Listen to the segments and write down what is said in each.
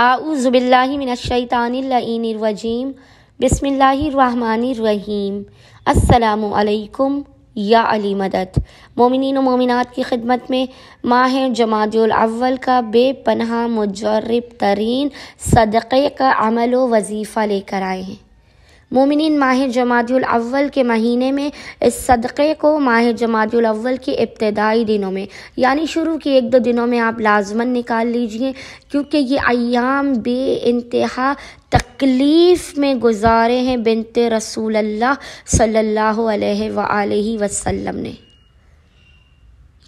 आउज़बिल्लिमिनशैतानरवजीम बसमीम असलकम या अली मदद मोमिन मोमिनत की खिदमत में माह जमातवल का बेपनहा मुजरब तरीन सदक़े का अमल व वजीफ़ा लेकर आए हैं मोमिन माह जमादिल अव्वल के महीने में इस सदक़े को माह जमादिल अव्वल के इब्तदाई दिनों में यानी शुरू के एक दो दिनों में आप लाजमन निकाल लीजिए क्योंकि ये अयाम बे इंतहा तकलीफ़ में गुजारे हैं बिनते रसूल अल्लाह सल्लल्लाहु अलैहि वसल्लम ने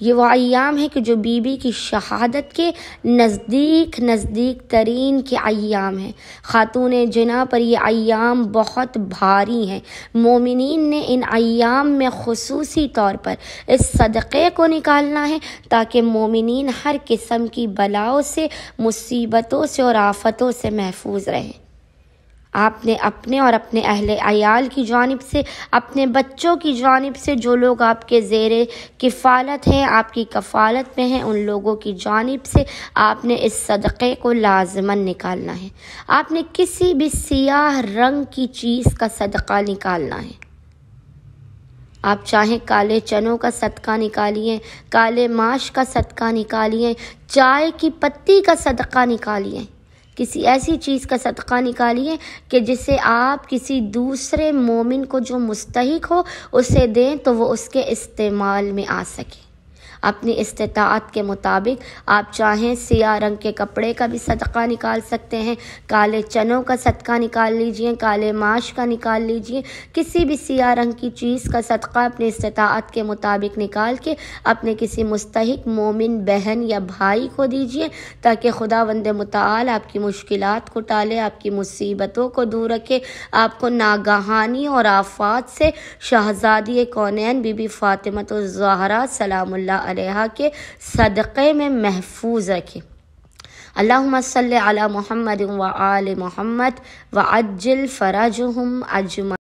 ये वो अयाम है कि जो बीबी की शहादत के नज़दीक नज़दीक तरीन के अयाम हैं ख़ातून जना पर यह अयाम बहुत भारी हैं मोमिन ने इन अयाम में खसूस तौर पर इस सदक़े को निकालना है ताकि मोमिन हर किस्म की बलाओं से मुसीबतों से और आफतों से महफूज रहें आपने अपने और अपने अहल अयाल की जानब से अपने बच्चों की जानब से जो लोग आपके जेर किफ़ालत हैं आपकी कफ़ालत में हैं उन लोगों की जानब से आपने इस सदक़े को लाजमन निकालना है आपने किसी भी सियाह रंग की चीज़ का सदका निकालना है आप चाहे काले चनों का सदका निकालिए काले माश का सदका निकालिए चाय की पत्ती का सदका निकालिए किसी ऐसी चीज़ का सदका निकालिए कि जिससे आप किसी दूसरे मोमिन को जो मुस्तक हो उसे दें तो वो उसके इस्तेमाल में आ सके अपनी इस्तात के मुताबिक आप चाहें सियाह रंग के कपड़े का भी सदका निकाल सकते हैं काले चनों का सदका निकाल लीजिए काले माश का निकाल लीजिए किसी भी सियाह रंग की चीज़ का सदका अपने इस्तात के मुताबिक निकाल के अपने किसी मुस्तक मोमिन बहन या भाई को दीजिए ताकि खुदा वंद मताल आपकी मुश्किल को टाले आपकी मुसीबतों को दूर रखे आपको नागहानी और आफात से शहजादी कौन बीबी फ़ातिमत जहरा सलाम्ला अलैहा के सदक़े में महफूज रखे अल्लाम सल अला मोहम्मद व आल मोहम्मद व अज्जल फ़राज हम अजमा